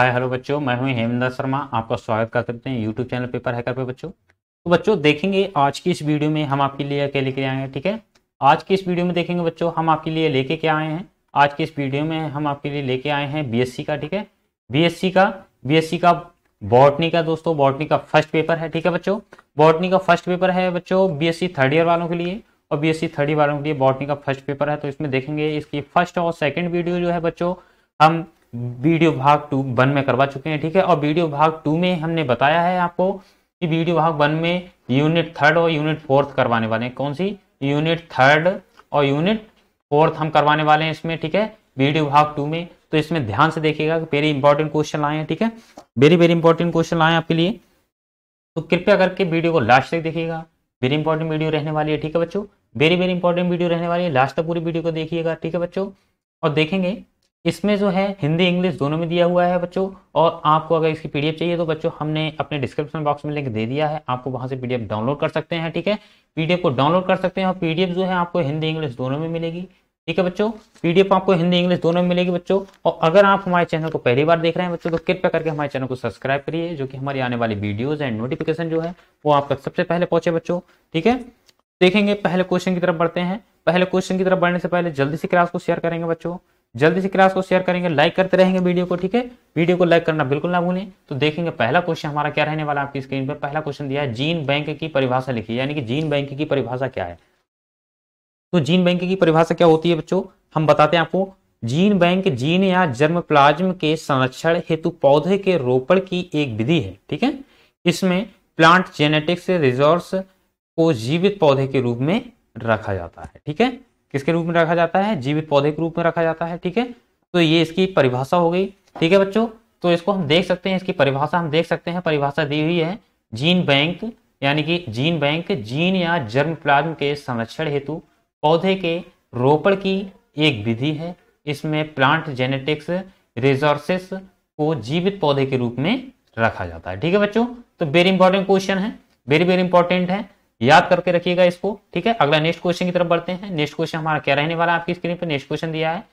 hi hello बच्चों मैं हूं हेमंदा शर्मा आपका स्वागत कर सकते हैं यूट्यूब चैनल पेपर हैकर पे बच्चों तो बच्चों देखेंगे आज की इस वीडियो में हम आपके लिए क्या लेके आए हैं ठीक है आज की इस वीडियो में देखेंगे बच्चों हम आपके लिए लेके क्या आए हैं आज की इस वीडियो में हम आपके लिए लेके आए हैं बी का ठीक है बी का बी का बॉटनी का दोस्तों बॉटनी का फर्स्ट पेपर है ठीक है बच्चों बॉटनी का फर्स्ट पेपर है बच्चों बीएससी थर्ड ईयर वालों के लिए और बीएससी थर्ड ईयर वालों के लिए बॉटनी का फर्स्ट पेपर है तो इसमें देखेंगे इसकी फर्स्ट और सेकेंड वीडियो जो है बच्चों हम वीडियो भाग टू वन में करवा चुके हैं ठीक है और वीडियो भाग टू में हमने बताया है आपको कि वीडियो भाग वन में यूनिट थर्ड और यूनिट फोर्थ करवाने वाले हैं कौन सी यूनिट थर्ड और यूनिट फोर्थ हम करवाने वाले हैं इसमें ठीक है वीडियो भाग टू में तो इसमें ध्यान से देखिएगा कि वेरी इंपॉर्टेंट क्वेश्चन आए हैं ठीक है वेरी वेरी इंपॉर्टेंट क्वेश्चन आए आपके लिए तो कृपया करके वीडियो को लास्ट तक देखिएगा वेरी इंपॉर्टेंट वीडियो रहने वाली है ठीक है बच्चों वेरी वेरी इंपॉर्टेंट वीडियो रहने वाली है लास्ट तक पूरी वीडियो को देखिएगा ठीक है बच्चों और देखेंगे इसमें जो है हिंदी इंग्लिश दोनों में दिया हुआ है बच्चों और आपको अगर इसकी पीडीएफ चाहिए तो बच्चों हमने अपने डिस्क्रिप्शन बॉक्स में लिंक दे दिया है आपको वहां से पीडीएफ डाउनलोड कर सकते हैं ठीक है पीडीएफ को डाउनलोड कर सकते हैं और पीडीएफ जो है आपको हिंदी इंग्लिश दोनों में मिलेगी ठीक है बच्चों पीडीएफ आपको हिंदी इंग्लिश दोनों में मिलेगी बच्चों और अगर आप हमारे चैनल को पहली बार देख रहे हैं बच्चों तो कृपया करके हमारे चैनल को सब्सक्राइब करिए जो कि हमारी आने वाली वीडियोज एंड नोटिफिकेशन जो है वो आप तक सबसे पहले पहुंचे बच्चों ठीक है देखेंगे पहले क्वेश्चन की तरफ बढ़ते हैं पहले क्वेश्चन की तरफ बढ़ने से पहले जल्दी से क्लास को शेयर करेंगे बच्चों जल्दी से क्लास को शेयर करेंगे लाइक करते रहेंगे वीडियो को ठीक है वीडियो को लाइक करना बिल्कुल ना भूलें तो देखेंगे पहला क्वेश्चन हमारा क्या रहने वाला आपकी स्क्रीन पर पहला क्वेश्चन दिया है जीन बैंक की परिभाषा लिखी यानी कि जीन बैंक की परिभाषा क्या है तो जीन बैंक की परिभाषा क्या होती है बच्चों हम बताते हैं आपको जीन बैंक जीन या जर्म प्लाज्म के संरक्षण हेतु पौधे के रोपण की एक विधि है ठीक है इसमें प्लांट जेनेटिक्स रिजोर्स को जीवित पौधे के रूप में रखा जाता है ठीक है किसके रूप में रखा जाता है जीवित पौधे के रूप में रखा जाता है ठीक है तो ये इसकी परिभाषा हो गई ठीक है बच्चों तो इसको हम देख सकते हैं इसकी परिभाषा हम देख सकते हैं परिभाषा दी हुई है जीन बैंक यानी कि जीन बैंक जीन या जर्म प्लाज्म के संरक्षण हेतु पौधे के रोपण की एक विधि है इसमें प्लांट जेनेटिक्स रिजोर्सेस को जीवित पौधे के रूप में रखा जाता है ठीक है बच्चों तो वेरी इंपॉर्टेंट क्वेश्चन है वेरी वेरी इंपॉर्टेंट है याद करके रखिएगा इसको ठीक है अगला नेक्स्ट क्वेश्चन की तरफ बढ़ते हैं नेक्स्ट क्वेश्चन हमारा क्या रहने वाला है आपकी स्क्रीन पर नेक्स्ट क्वेश्चन दिया है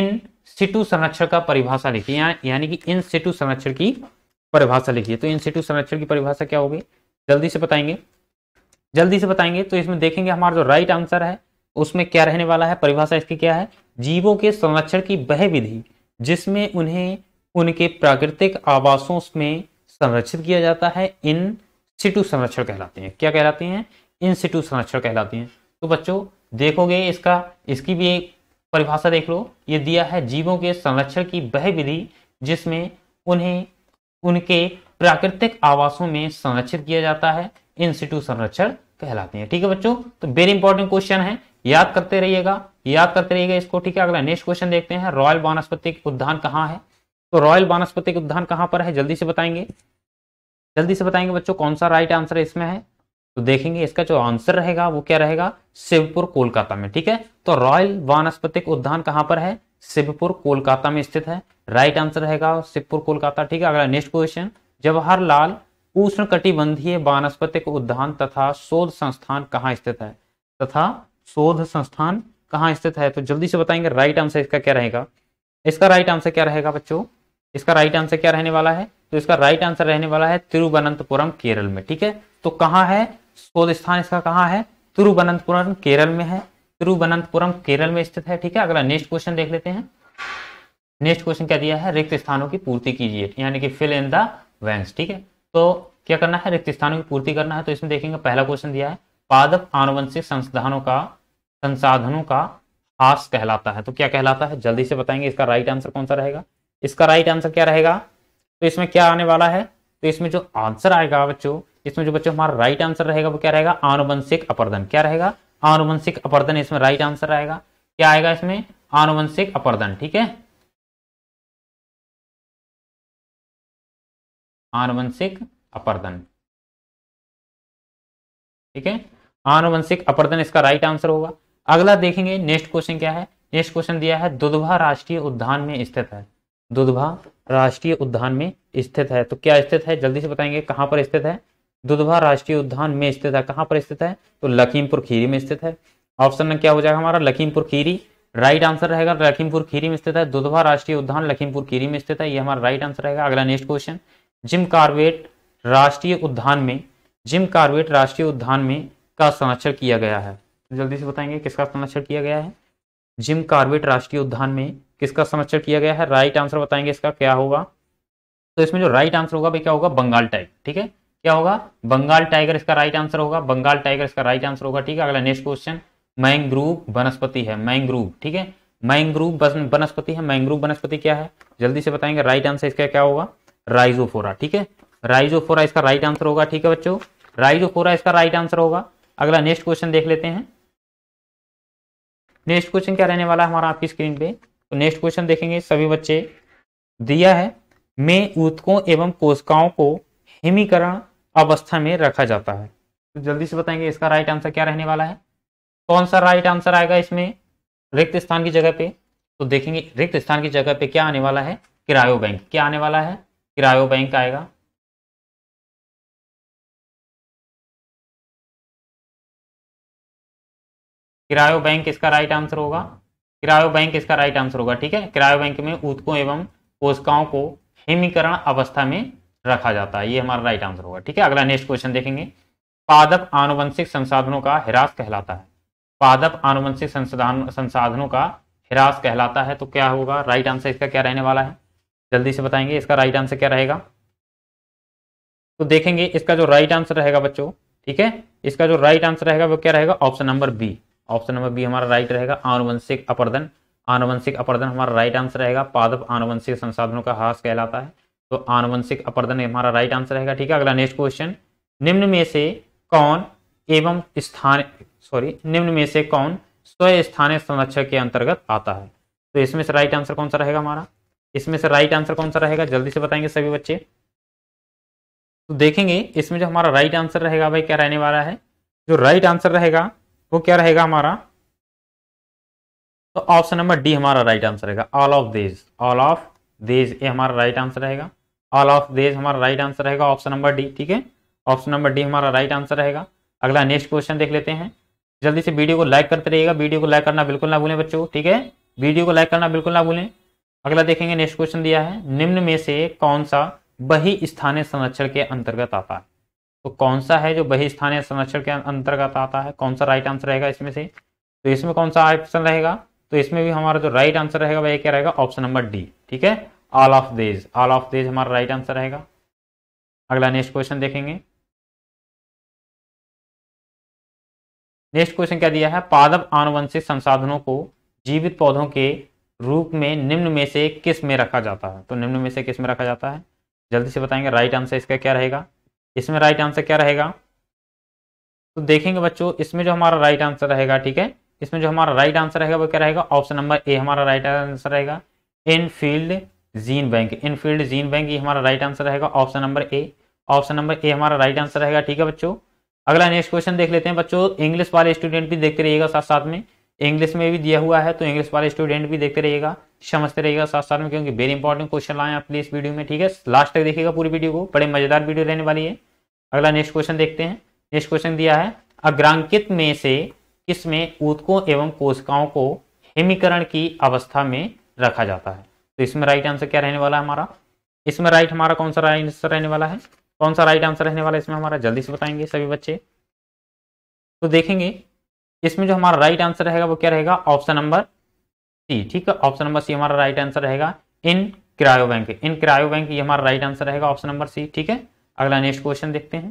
इन सिटू संरक्षण का परिभाषा लिखिए यानी कि इन सिटू संरक्षण की परिभाषा लिखिए तो इन सिटू संरक्षण की परिभाषा क्या होगी जल्दी से बताएंगे जल्दी से बताएंगे तो इसमें देखेंगे हमारा जो राइट आंसर है उसमें क्या रहने वाला है परिभाषा इसकी क्या है जीवों के संरक्षण की वह विधि जिसमें उन्हें उनके प्राकृतिक आवासों में संरक्षित किया जाता है इन सिटू संरक्षण कहलाते हैं क्या कहलाते हैं इन सिटू संरक्षण कहलाते हैं तो बच्चों देखोगे इसका इसकी भी एक परिभाषा देख लो ये दिया है जीवों के संरक्षण की वह विधि जिसमें उन्हें उनके प्राकृतिक आवासों में संरक्षित किया जाता है इन सिटू संरक्षण कहलाते हैं ठीक है बच्चों तो वेरी इंपॉर्टेंट क्वेश्चन है याद करते रहिएगा याद करते रहिएगा इसको ठीक है अगला नेक्स्ट क्वेश्चन देखते हैं रॉयल वानस्पतिक उद्यान कहाँ है तो रॉयल वानस्पतिक उद्यान कहाँ पर है जल्दी से बताएंगे जल्दी से बताएंगे बच्चों कौन सा राइट आंसर इसमें है तो देखेंगे इसका जो आंसर रहेगा वो क्या रहेगा शिवपुर कोलकाता में ठीक है तो रॉयल वानस्पतिक उद्यान कहां पर है शिवपुर कोलकाता में स्थित है राइट आंसर रहेगा शिवपुर कोलकाता ठीक है अगला नेक्स्ट क्वेश्चन जवाहरलाल उष्ण कटिबंधीय वानस्पतिक उद्यान तथा शोध संस्थान कहाँ स्थित है तथा शोध संस्थान कहाँ स्थित है तो जल्दी से बताएंगे राइट आंसर इसका क्या रहेगा इसका राइट आंसर क्या रहेगा बच्चों इसका राइट आंसर क्या रहने वाला है तो इसका राइट आंसर रहने वाला है तिरुवनंतपुरम केरल में ठीक है तो कहाँ है शोध स्थान इसका कहाँ है तिरुवनंतपुरम केरल में है तिरुवनंतपुरम केरल में स्थित है ठीक है अगला नेक्स्ट क्वेश्चन देख लेते हैं नेक्स्ट क्वेश्चन क्या दिया है रिक्त स्थानों की पूर्ति कीजिए यानी कि फिल इन द ठीक है तो क्या करना है रिक्त स्थानों की पूर्ति करना है तो इसमें देखेंगे पहला क्वेश्चन दिया है पादप आनुवंशिक संसाधनों का संसाधनों का हास कहलाता है तो क्या कहलाता है जल्दी से बताएंगे इसका राइट आंसर कौन सा रहेगा इसका राइट आंसर क्या रहेगा तो इसमें क्या आने वाला है तो इसमें जो आंसर आएगा बच्चों इसमें जो बच्चों हमारा राइट आंसर रहेगा वो क्या रहेगा आनुवंशिक अपर्दन क्या रहेगा आनुवंशिक अपर्दन इसमें राइट आंसर आएगा क्या आएगा इसमें आनुवंशिक अपर्दन ठीक है आनुवंशिक अपर्दन ठीक है आनुवंशिक अपर्दन इसका राइट आंसर होगा अगला देखेंगे नेक्स्ट क्वेश्चन क्या है नेक्स्ट क्वेश्चन दिया है दुधवा राष्ट्रीय उद्यान में स्थित है दुधवा राष्ट्रीय उद्यान में स्थित है तो क्या स्थित है जल्दी से बताएंगे कहाँ पर स्थित है दुधवा राष्ट्रीय उद्यान में स्थित है कहाँ पर स्थित है तो लखीमपुर खीरी में स्थित है ऑप्शन क्या हो जाएगा हमारा लखीमपुर खीरी राइट आंसर रहेगा लखीमपुर खीरी में स्थित है दुधवा राष्ट्रीय उद्यान लखीमपुर खीरी में स्थित है ये हमारा राइट आंसर रहेगा अगला नेक्स्ट क्वेश्चन जिम कार्बेट राष्ट्रीय उद्यान में जिम कार्बेट राष्ट्रीय उद्यान में का संरक्षण किया गया है जल्दी से बताएंगे किसका संरक्षण किया गया है जिम कार्बेट राष्ट्रीय उद्यान में किसका समस्या किया गया है राइट आंसर बताएंगे इसका क्या होगा तो इसमें जो राइट आंसर होगा क्या होगा बंगाल टाइगर ठीक है क्या होगा बंगाल टाइगर इसका राइट आंसर होगा बंगाल टाइगर इसका राइट आंसर होगा ठीक है अगला नेक्स्ट क्वेश्चन मैंग्रूव वनस्पति है मैंग्रूव ठीक है मैंग्रूव वनस्पति है मैंग्रूव वनस्पति क्या है जल्दी से बताएंगे राइट आंसर इसका क्या होगा राइजोफोरा ठीक है राइजोफोरा इसका राइट आंसर होगा ठीक है बच्चों राइजोफोरा इसका राइट आंसर होगा अगला नेक्स्ट क्वेश्चन देख लेते हैं नेक्स्ट क्वेश्चन क्या रहने वाला है हमारा आपकी स्क्रीन पे तो नेक्स्ट क्वेश्चन देखेंगे सभी बच्चे दिया है में ऊतकों एवं कोशिकाओं को हिमीकरण अवस्था में रखा जाता है तो जल्दी से बताएंगे इसका राइट आंसर क्या रहने वाला है कौन सा राइट आंसर आएगा इसमें रिक्त स्थान की जगह पे तो देखेंगे रिक्त स्थान की जगह पे क्या आने वाला है किरायो बैंक क्या आने वाला है किरायो बैंक आएगा किरायो बैंक इसका राइट आंसर होगा किरायो बैंक इसका राइट आंसर होगा ठीक है किरायो बैंक में ऊतकों एवं कोशिकाओं को हिमीकरण अवस्था में रखा जाता है ये हमारा राइट आंसर होगा ठीक है अगला नेक्स्ट क्वेश्चन देखेंगे पादप आनुवंशिक संसाधनों का हिरास कहलाता है पादप आनुवंशिक संसाधनों का हिरास कहलाता है तो क्या होगा राइट आंसर इसका क्या रहने वाला है जल्दी से बताएंगे इसका राइट आंसर क्या रहेगा तो देखेंगे इसका जो राइट आंसर रहेगा बच्चों ठीक है इसका जो राइट आंसर रहेगा वो क्या रहेगा option number B option number B हमारा राइट रहेगा आनुवंशिक अपर्दन आनुवंशिक अपर्दन हमारा राइट आंसर रहेगा पादप आनुवंशिक संसाधनों का हास कहलाता है तो आनुवंशिक अपर्दन हमारा राइट आंसर रहेगा ठीक है अगला नेक्स्ट क्वेश्चन निम्न में से कौन एवं स्थान सॉरी निम्न में से कौन स्व स्थानीय संरक्षक के अंतर्गत आता है तो इसमें से राइट आंसर कौन सा रहेगा हमारा इसमें से राइट आंसर कौन सा रहेगा जल्दी से बताएंगे सभी बच्चे तो देखेंगे इसमें जो हमारा राइट आंसर रहेगा भाई क्या रहने वाला है जो राइट आंसर रहेगा वो क्या रहेगा हमारा तो ऑप्शन नंबर डी हमारा राइट आंसर रहेगा all of these all of these ये हमारा राइट आंसर रहेगा ऑल ऑफ देज हमारा राइट आंसर रहेगा ऑप्शन नंबर डी ठीक है ऑप्शन नंबर डी हमारा राइट आंसर रहेगा अगला नेक्स्ट क्वेश्चन देख लेते हैं जल्दी से वीडियो को लाइक करते रहिएगा वीडियो को लाइक करना बिल्कुल ना भूलें बच्चों ठीक है वीडियो को लाइक करना बिल्कुल ना भूलें अगला देखेंगे नेक्स्ट क्वेश्चन दिया है निम्न में से कौन सा बही स्थानीय संरक्षण के अंतर्गत आता है तो कौन सा है जो बहिस्थानीय संरक्षण के अंतर्गत आता है कौन सा राइट आंसर रहेगा इसमें से तो इसमें कौन सा ऑप्शन रहेगा तो इसमें भी हमारा जो राइट आंसर रहेगा वह क्या रहेगा ऑप्शन नंबर डी ठीक है all of these all of these हमारा राइट आंसर रहेगा अगला नेक्स्ट क्वेश्चन देखेंगे नेक्स्ट क्वेश्चन क्या दिया है पादप आनुवंशिक संसाधनों को जीवित पौधों के रूप में निम्न में से किस में रखा जाता है तो निम्न में से किस में रखा जाता है जल्दी से बताएंगे राइट आंसर इसका क्या रहेगा इसमें राइट आंसर क्या रहेगा तो देखेंगे बच्चों इसमें जो हमारा राइट आंसर रहेगा ठीक है इसमें जो हमारा राइट आंसर रहेगा वो क्या रहेगा ऑप्शन नंबर ए हमारा राइट आंसर रहेगा in field gene bank in field gene bank ये हमारा राइट आंसर रहेगा option number A option number A हमारा राइट आंसर रहेगा ठीक है बच्चों अगला नेक्स्ट क्वेश्चन देख लेते हैं बच्चों इंग्लिश वाले स्टूडेंट भी देखते रहिएगा साथ साथ में इंग्लिश में भी दिया हुआ है तो इंग्लिश वाले स्टूडेंट भी देखते रहिएगा समझते रहिएगा साथ साथ में क्योंकि वेरी इंपॉर्टेंट क्वेश्चन लाए आप प्लीज वीडियो में ठीक है लास्ट तक देखिएगा पूरी वीडियो को बड़े मजेदार वीडियो रहने वाली है अगला नेक्स्ट क्वेश्चन देखते हैं नेक्स्ट क्वेश्चन दिया है अग्रांकित में से किसमें ऊतकों एवं कोशिकाओं को हिमीकरण की अवस्था में रखा जाता है तो इसमें राइट आंसर क्या रहने वाला है हमारा इसमें राइट हमारा कौन सा आंसर रहने वाला है कौन सा राइट आंसर रहने वाला है इसमें हमारा जल्दी से बताएंगे सभी बच्चे तो देखेंगे इसमें जो हमारा राइट आंसर रहेगा वो क्या रहेगा ऑप्शन नंबर सी ठीक है ऑप्शन नंबर सी हमारा राइट आंसर रहेगा in cryo bank in cryo bank ये हमारा राइट आंसर रहेगा ऑप्शन नंबर सी ठीक है अगला नेक्स्ट क्वेश्चन देखते हैं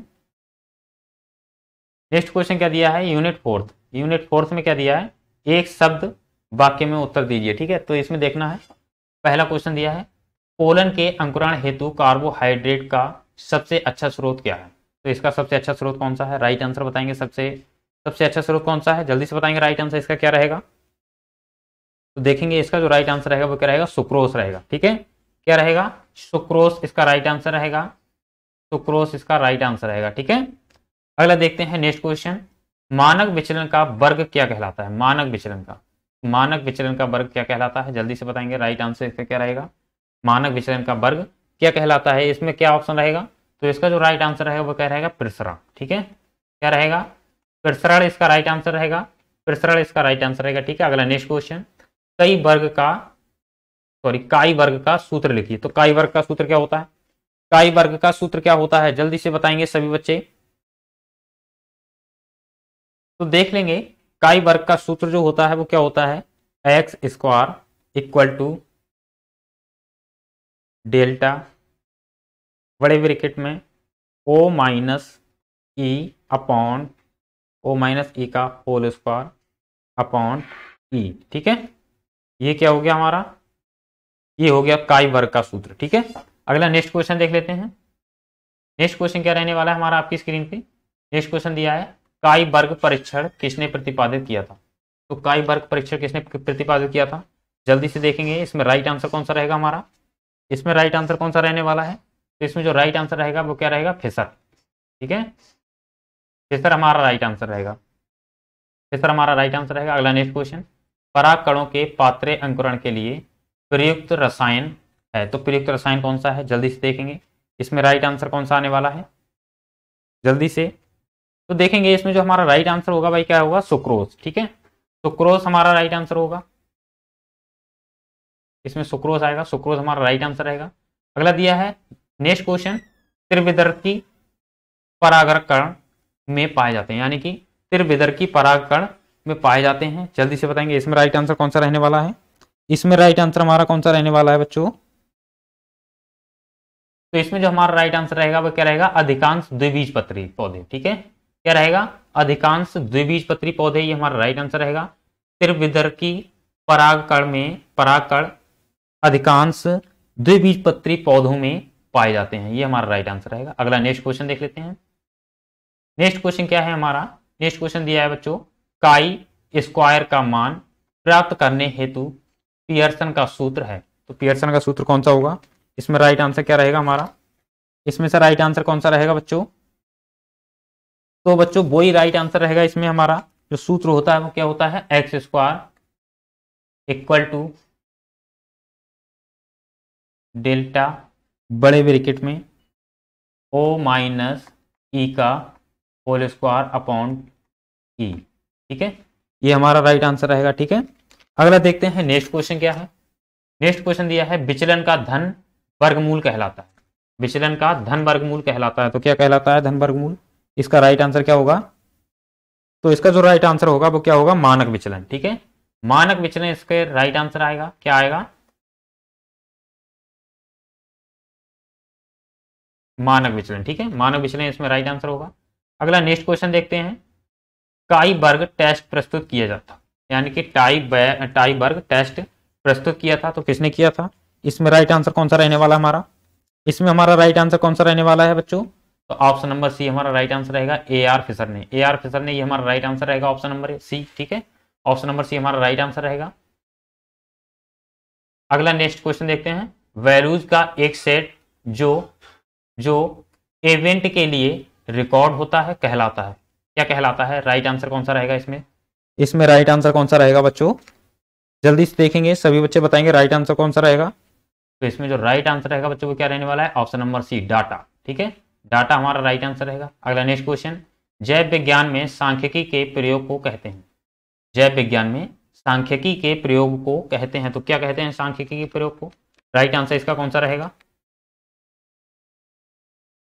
नेक्स्ट क्वेश्चन क्या दिया है यूनिट फोर्थ यूनिट फोर्थ में क्या दिया है एक शब्द वाक्य में उत्तर दीजिए ठीक है तो इसमें देखना है पहला क्वेश्चन दिया है पोलन के अंकुरण हेतु कार्बोहाइड्रेट का सबसे अच्छा स्रोत क्या है तो इसका सबसे अच्छा स्रोत कौन सा है राइट आंसर बताएंगे सबसे सबसे अच्छा स्रोत कौन सा है जल्दी से बताएंगे राइट आंसर इसका क्या रहेगा तो देखेंगे इसका जो राइट आंसर रहेगा वो क्या रहेगा सुक्रोस रहेगा ठीक है क्या रहेगा सुक्रोस इसका राइट आंसर रहेगा तो क्रॉस इसका राइट आंसर रहेगा ठीक है अगला देखते हैं नेक्स्ट क्वेश्चन मानक विचलन का वर्ग क्या कहलाता है मानक विचलन का मानक विचलन का वर्ग क्या कहलाता है जल्दी से बताएंगे राइट आंसर इसका क्या रहेगा मानक विचलन का वर्ग क्या कहलाता है इसमें क्या ऑप्शन रहेगा तो इसका जो राइट आंसर रहेगा वो क्या रहेगा प्रसरण ठीक है क्या रहेगा प्रसरण इसका राइट आंसर रहेगा प्रसरण इसका राइट आंसर रहेगा ठीक है अगला नेक्स्ट क्वेश्चन कई वर्ग का सॉरी काई वर्ग का सूत्र लिखिए तो काई वर्ग का सूत्र क्या होता है काई वर्ग का सूत्र क्या होता है जल्दी से बताएंगे सभी बच्चे तो देख लेंगे काई वर्ग का सूत्र जो होता है वो क्या होता है x square equal to delta बड़े ब्रिकेट में O minus E upon O minus E का होल स्क्वायर अपॉन ई ठीक है ये क्या हो गया हमारा ये हो गया काई वर्ग का सूत्र ठीक है अगला नेक्स्ट क्वेश्चन देख लेते हैं नेक्स्ट क्वेश्चन क्या रहने वाला है हमारा आपकी स्क्रीन पे नेक्स्ट क्वेश्चन दिया है काई वर्ग परीक्षण किसने प्रतिपादित किया था तो काई वर्ग परीक्षण किसने प्रतिपादित किया था जल्दी से देखेंगे इसमें राइट आंसर कौन सा रहेगा हमारा इसमें राइट आंसर कौन सा रहने वाला है तो इसमें जो राइट आंसर रहेगा वो क्या रहेगा फिसर ठीक है फिसर हमारा राइट आंसर रहेगा फिसर हमारा राइट आंसर रहेगा अगला नेक्स्ट क्वेश्चन पराग के पात्र अंकुरण के लिए प्रयुक्त रसायन है तो प्रयुक्त रसायन कौन सा है जल्दी से देखेंगे इसमें राइट आंसर कौन सा आने वाला है जल्दी से तो देखेंगे इसमें जो हमारा राइट आंसर होगा भाई क्या होगा सुक्रोज ठीक है सुक्रोज हमारा राइट आंसर होगा इसमें सुक्रोज आएगा सुक्रोज हमारा राइट आंसर रहेगा अगला दिया है नेक्स्ट क्वेश्चन की परागरकरण में पाए जाते हैं यानी कि की परागकरण में पाए जाते हैं जल्दी से बताएंगे इसमें राइट आंसर कौन सा रहने वाला है इसमें राइट आंसर हमारा कौन सा रहने वाला है बच्चों तो इसमें जो हमारा राइट आंसर रहेगा वो क्या रहेगा अधिकांश द्विबीज पत्री पौधे ठीक है क्या रहेगा अधिकांश द्विबीज पत्री पौधे ये हमारा राइट आंसर रहेगा फिर विदर की परागकण में परागकण अधिकांश द्विबीज पत्री पौधों में पाए जाते हैं ये हमारा राइट आंसर रहेगा अगला नेक्स्ट क्वेश्चन देख लेते हैं नेक्स्ट क्वेश्चन क्या है हमारा नेक्स्ट क्वेश्चन दिया है बच्चों काई स्क्वायर का मान प्राप्त करने हेतु पियर्सन का सूत्र है तो पियर्सन का सूत्र कौन सा होगा इसमें राइट आंसर क्या रहेगा हमारा इसमें से राइट आंसर कौन सा रहेगा बच्चों तो बच्चों वही राइट आंसर रहेगा इसमें हमारा जो सूत्र होता है वो क्या होता है x square equal to delta बड़े ब्रिकेट में ओ माइनस ई का होल स्क्वायर अपॉन ई ठीक है ये हमारा राइट आंसर रहेगा ठीक है अगला देखते हैं नेक्स्ट क्वेश्चन क्या है नेक्स्ट क्वेश्चन दिया है विचलन का धन वर्गमूल कहलाता है विचलन का धन वर्गमूल कहलाता है तो क्या कहलाता है धन वर्गमूल इसका राइट आंसर क्या होगा तो इसका जो राइट आंसर होगा वो क्या होगा मानक विचलन ठीक है मानक विचलन इसके राइट आंसर आएगा क्या आएगा मानक विचलन ठीक है मानक विचलन इसमें राइट आंसर होगा अगला नेक्स्ट क्वेश्चन देखते हैं टाई वर्ग टेस्ट प्रस्तुत किया जाता यानी कि टाई टाई वर्ग टेस्ट प्रस्तुत किया था तो किसने किया था इसमें राइट आंसर कौन सा रहने वाला हमारा इसमें हमारा राइट आंसर कौन सा रहने वाला है बच्चों तो ऑप्शन नंबर सी हमारा राइट आंसर रहेगा ए आर फिसर ने ए आर फिसर ने ये हमारा राइट आंसर रहेगा ऑप्शन नंबर सी ठीक है ऑप्शन नंबर सी हमारा राइट आंसर रहेगा अगला नेक्स्ट क्वेश्चन देखते हैं वैल्यूज का एक सेट जो जो इवेंट के लिए रिकॉर्ड होता है कहलाता है क्या कहलाता है राइट आंसर कौन सा रहेगा इसमें इसमें राइट आंसर कौन सा रहेगा बच्चों जल्दी से देखेंगे सभी बच्चे बताएंगे राइट आंसर कौन सा रहेगा तो इसमें जो राइट आंसर रहेगा बच्चों को क्या रहने वाला है ऑप्शन नंबर सी डाटा ठीक है डाटा हमारा राइट आंसर रहेगा अगला नेक्स्ट क्वेश्चन जैव विज्ञान में सांख्यिकी के प्रयोग को कहते हैं जैव विज्ञान में सांख्यिकी के प्रयोग को कहते हैं तो क्या कहते हैं सांख्यिकी के प्रयोग को राइट आंसर इसका कौन सा रहेगा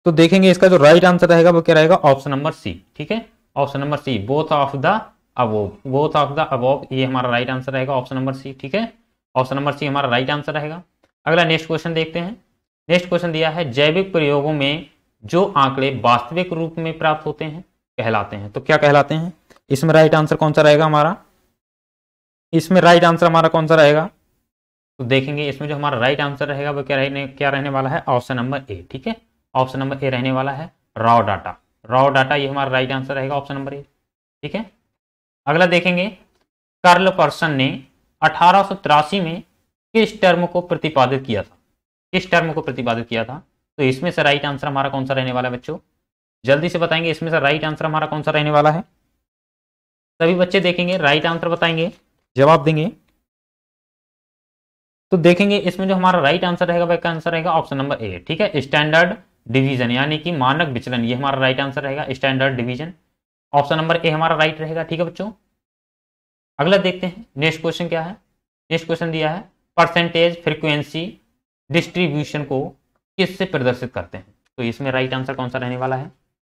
तो देखेंगे इसका जो राइट आंसर रहेगा वो क्या रहेगा ऑप्शन नंबर सी ठीक है option number C both of the above both of the above ये हमारा राइट आंसर रहेगा ऑप्शन नंबर सी ठीक है ऑप्शन नंबर सी हमारा राइट आंसर रहेगा अगला नेक्स्ट क्वेश्चन देखते हैं नेक्स्ट क्वेश्चन दिया है जैविक प्रयोगों में जो आंकड़े वास्तविक रूप में प्राप्त होते हैं कहलाते हैं तो क्या कहलाते हैं इसमें राइट आंसर कौन सा रहेगा हमारा इसमें राइट आंसर हमारा कौन सा रहेगा तो देखेंगे इसमें जो हमारा राइट आंसर रहेगा वो क्या रहने क्या रहने वाला है ऑप्शन नंबर ए ठीक है ऑप्शन नंबर ए रहने वाला है रॉ डाटा रॉ डाटा ये हमारा राइट आंसर रहेगा ऑप्शन नंबर ए ठीक है अगला देखेंगे कर्ल पर्सन ने अठारह में किस टर्म को प्रतिपादित किया था किस टर्म को प्रतिपादित किया था तो इसमें से राइट आंसर हमारा कौन सा रहने वाला है बच्चों जल्दी से बताएंगे इसमें से राइट आंसर हमारा कौन सा रहने वाला है सभी बच्चे देखेंगे राइट आंसर बताएंगे जवाब देंगे तो देखेंगे इसमें जो हमारा राइट आंसर रहेगा वह आंसर रहेगा ऑप्शन नंबर ए ठीक है स्टैंडर्ड डिवीजन यानी कि मानक विचलन ये हमारा राइट आंसर रहेगा standard division option number A हमारा राइट रहेगा ठीक है बच्चों अगला देखते हैं नेक्स्ट क्वेश्चन क्या है नेक्स्ट क्वेश्चन दिया है परसेंटेज फ्रिक्वेंसी डिस्ट्रीब्यूशन को किससे प्रदर्शित करते हैं तो इसमें राइट आंसर कौन सा रहने वाला है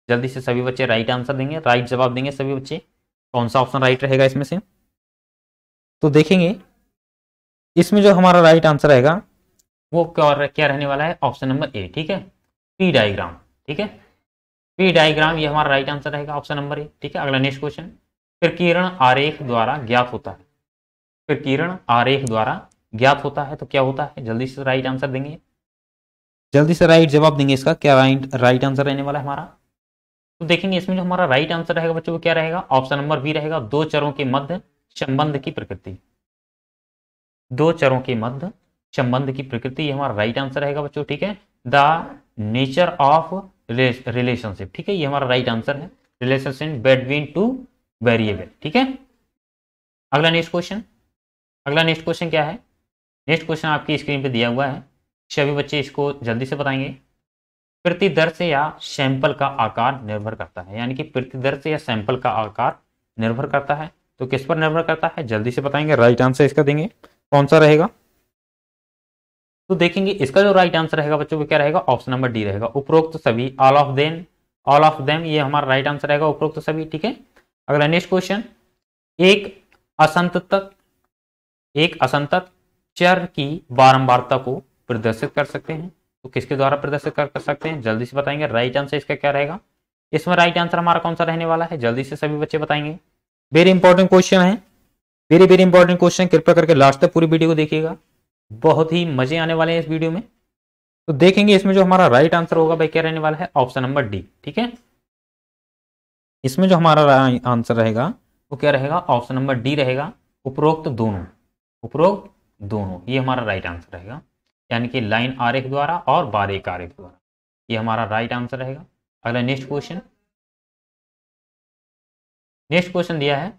जल्दी से सभी बच्चे राइट आंसर देंगे राइट जवाब देंगे सभी बच्चे कौन सा ऑप्शन राइट रहेगा इसमें से तो देखेंगे इसमें जो हमारा राइट आंसर रहेगा वो क्या क्या रहने वाला है ऑप्शन नंबर ए ठीक है पी डायग्राम ठीक है पी डायग्राम ये हमारा राइट आंसर रहेगा ऑप्शन नंबर ए ठीक है अगला नेक्स्ट क्वेश्चन फिर किरण आरेख द्वारा ज्ञात होता है फिर किरण आरेख द्वारा ज्ञात होता है तो क्या होता है जल्दी से राइट आंसर देंगे जल्दी से राइट जवाब देंगे इसका क्या राइट राइट आंसर रहने वाला है हमारा तो देखेंगे इसमें जो हमारा राइट आंसर रहेगा बच्चों वो क्या रहेगा ऑप्शन नंबर बी रहेगा दो चरों के मध्य संबंध की प्रकृति दो चरों के मध्य संबंध की प्रकृति ये हमारा राइट आंसर रहेगा बच्चों ठीक है द नेचर ऑफ रिलेशनशिप ठीक है ये हमारा राइट आंसर है रिलेशनशिप बिटवीन टू वेरिएबल ठीक है अगला नेक्स्ट क्वेश्चन अगला नेक्स्ट क्वेश्चन क्या है नेक्स्ट क्वेश्चन आपकी स्क्रीन पे दिया हुआ है सभी बच्चे इसको जल्दी से बताएंगे प्रतिदर से या सैंपल का आकार निर्भर करता है यानी कि प्रतिदर से या सैंपल का आकार निर्भर करता है तो किस पर निर्भर करता है जल्दी से बताएंगे राइट आंसर इसका देंगे कौन सा रहेगा तो देखेंगे इसका जो राइट आंसर रहेगा बच्चों को क्या रहेगा ऑप्शन नंबर डी रहेगा उपरोक्त तो सभी all of then all of them ये हमारा राइट आंसर रहेगा उपरोक्त तो सभी ठीक है अगला नेक्स्ट क्वेश्चन एक असंत एक असंतत चर की बारंबारता को प्रदर्शित कर सकते हैं तो किसके द्वारा प्रदर्शित कर, कर सकते हैं जल्दी से बताएंगे राइट आंसर इसका क्या रहेगा इसमें राइट आंसर हमारा कौन सा रहने वाला है जल्दी से सभी बच्चे बताएंगे वेरी इंपॉर्टेंट क्वेश्चन है वेरी वेरी इंपॉर्टेंट क्वेश्चन कृपया करके लास्ट तक पूरी वीडियो को देखिएगा बहुत ही मजे आने वाले हैं इस वीडियो में तो देखेंगे इसमें जो हमारा राइट आंसर होगा भाई क्या रहने वाला है ऑप्शन नंबर डी ठीक है इसमें जो हमारा आंसर रहेगा वो क्या रहेगा ऑप्शन नंबर डी रहेगा उपरोक्त दोनों उपरोक्त दोनों ये हमारा राइट आंसर रहेगा यानी कि लाइन आर एफ द्वारा और बार एक आर एफ द्वारा ये हमारा राइट आंसर रहेगा अगला नेक्स्ट क्वेश्चन नेक्स्ट क्वेश्चन दिया है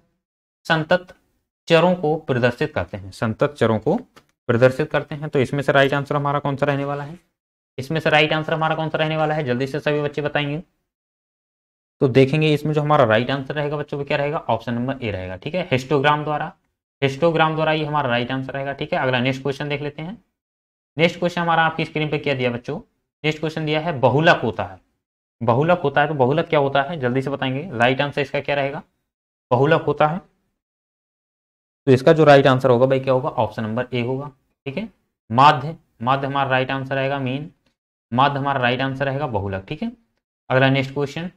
संतत चरों को प्रदर्शित करते हैं संतत चरों को प्रदर्शित करते हैं तो इसमें से राइट आंसर हमारा कौन सा रहने वाला है इसमें से राइट आंसर हमारा कौन सा रहने वाला है जल्दी से सभी बच्चे बताएंगे तो देखेंगे इसमें जो हमारा राइट आंसर रहेगा बच्चों को क्या रहेगा ऑप्शन नंबर ए रहेगा ठीक है हिस्टोग्राम द्वारा हिस्टोग्राम द्वारा ये हमारा राइट आंसर रहेगा ठीक है अगला नेक्स्ट क्वेश्चन देख लेते हैं नेक्स्ट क्वेश्चन हमारा आपकी स्क्रीन पे क्या दिया बच्चों नेक्स्ट क्वेश्चन दिया है बहुलक होता है बहुलक होता है तो बहुलक क्या होता है जल्दी से बताएंगे राइट आंसर इसका क्या रहेगा बहुलक होता है तो इसका जो राइट आंसर होगा भाई क्या होगा ऑप्शन नंबर ए होगा ठीक है माध्य माध्य हमारा राइट आंसर रहेगा मीन माध्य हमारा राइट आंसर रहेगा बहुलक ठीक है अगला नेक्स्ट क्वेश्चन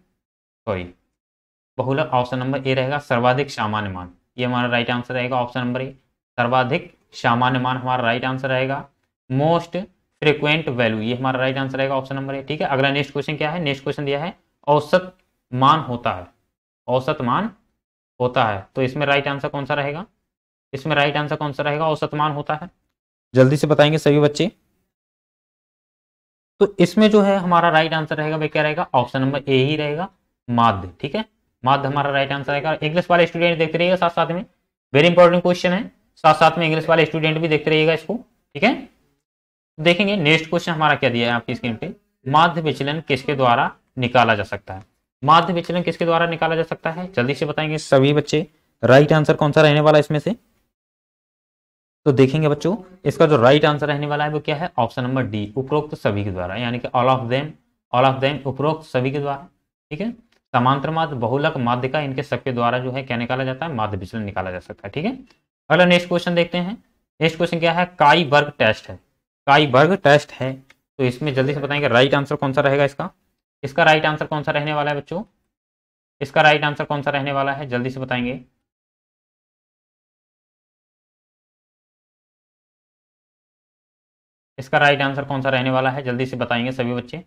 सॉरी बहुलक ऑप्शन नंबर ए रहेगा सर्वाधिक सामान्य मान ये हमारा राइट आंसर रहेगा ऑप्शन नंबर ए सर्वाधिक सामान्य मान हमारा राइट आंसर रहेगा मोस्ट फ्रिक्वेंट वैल्यू ये हमारा राइट आंसर रहेगा ऑप्शन नंबर ए ठीक है अगला नेक्स्ट क्वेश्चन क्या है नेक्स्ट क्वेश्चन दिया है औसत मान होता है औसत मान होता है तो इसमें राइट आंसर कौन सा रहेगा इसमें राइट आंसर कौन सा रहेगा औसत मान होता है जल्दी से बताएंगे सभी बच्चे तो इसमें जो है हमारा राइट आंसर रहेगा वह क्या रहेगा ऑप्शन नंबर ए ही रहेगा माध्य ठीक है माध्य हमारा राइट आंसर आएगा इंग्लिश वाले स्टूडेंट देखते रहिएगा साथ साथ में वेरी इंपॉर्टेंट क्वेश्चन है साथ साथ में इंग्लिश वाले स्टूडेंट भी देखते रहिएगा इसको ठीक है देखेंगे नेक्स्ट क्वेश्चन हमारा क्या दिया है आपकी स्क्रीन पे माध्य विचलन किसके द्वारा निकाला जा सकता है माध्य विचलन किसके द्वारा निकाला जा सकता है जल्दी से बताएंगे सभी बच्चे राइट आंसर कौन सा रहने वाला है इसमें से तो देखेंगे बच्चों इसका जो राइट आंसर रहने वाला है वो क्या है ऑप्शन नंबर डी उपरोक्त सभी के द्वारा यानी कि all of them all of them उपरोक्त सभी के द्वारा ठीक है समांतर माध्य बहुलक माध्य का इनके सबके द्वारा जो है क्या निकाला जाता है माध्य विचलन निकाला जा सकता है ठीक है अगला नेक्स्ट क्वेश्चन देखते हैं नेक्स्ट क्वेश्चन क्या है काई वर्ग टेस्ट है काई वर्ग टेस्ट है तो इसमें जल्दी से बताएंगे राइट आंसर कौन सा रहेगा इसका इसका राइट आंसर कौन सा रहने वाला है बच्चों इसका राइट आंसर कौन सा रहने वाला है जल्दी से बताएंगे इसका राइट आंसर कौन सा रहने वाला है जल्दी से बताएंगे सभी बच्चे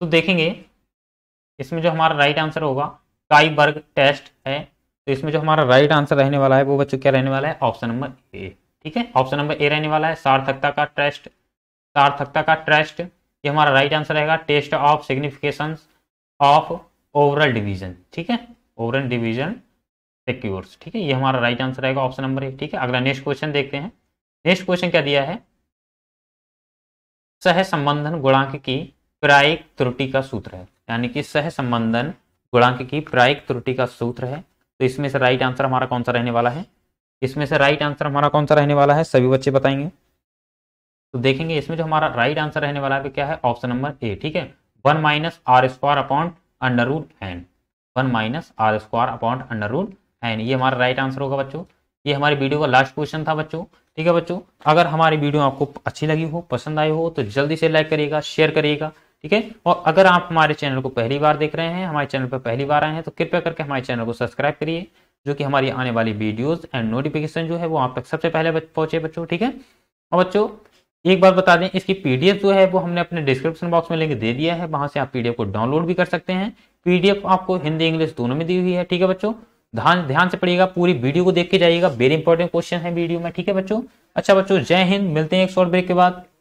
तो देखेंगे इसमें जो हमारा राइट आंसर होगा काईबर्ग टेस्ट है तो इसमें जो हमारा राइट आंसर रहने वाला है वो बच्चों क्या रहने वाला है ऑप्शन नंबर ए ठीक है ऑप्शन नंबर ए रहने वाला है सार्थकता का टेस्ट सार्थकता का टेस्ट ये हमारा राइट आंसर रहेगा test of signification of overall division ठीक है ओवरऑल डिवीजन सिक्योर्स ठीक है ये हमारा राइट आंसर रहेगा ऑप्शन नंबर ए ठीक है अगला नेक्स्ट क्वेश्चन देखते हैं नेक्स्ट क्वेश्चन क्या दिया है सह संबंधन गुणांक की प्रायिक त्रुटि का सूत्र है यानी कि सह संबंधन गुणांक की प्रायिक त्रुटि का सूत्र है तो इसमें से राइट आंसर हमारा कौन सा रहने वाला है इसमें से राइट आंसर हमारा कौन सा रहने वाला है सभी बच्चे बताएंगे तो देखेंगे इसमें जो हमारा राइट आंसर रहने वाला है क्या है ऑप्शन नंबर ए ठीक है one minus R square upon under root N one minus R square upon under root N ये हमारा राइट आंसर होगा बच्चों ये हमारी वीडियो का लास्ट क्वेश्चन था बच्चों ठीक है बच्चों अगर हमारी वीडियो आपको अच्छी लगी हो पसंद आई हो तो जल्दी से लाइक करिएगा शेयर करिएगा ठीक है और अगर आप हमारे चैनल को पहली बार देख रहे हैं हमारे चैनल पर पहली बार आए हैं तो कृपया करके हमारे चैनल को सब्सक्राइब करिए जो कि हमारी आने वाली वीडियोस एंड नोटिफिकेशन जो है वो आप तक सबसे पहले पहुंचे बच्चों ठीक है और बच्चों एक बार बता दें इसकी पीडीएफ जो है वो हमने अपने डिस्क्रिप्शन बॉक्स में लिंक दे दिया है वहां से आप पीडीएफ को डाउनलोड भी कर सकते हैं पीडीएफ आपको हिंदी इंग्लिश दोनों में दी हुई है ठीक है बच्चों ध्यान ध्यान से पढ़िएगा पूरी वीडियो को देख के जाइएगा वेरी इंपॉर्टेंट क्वेश्चन है वीडियो में ठीक है बच्चों अच्छा बच्चों जय हिंद मिलते हैं एक शॉर्ट ब्रेक के बाद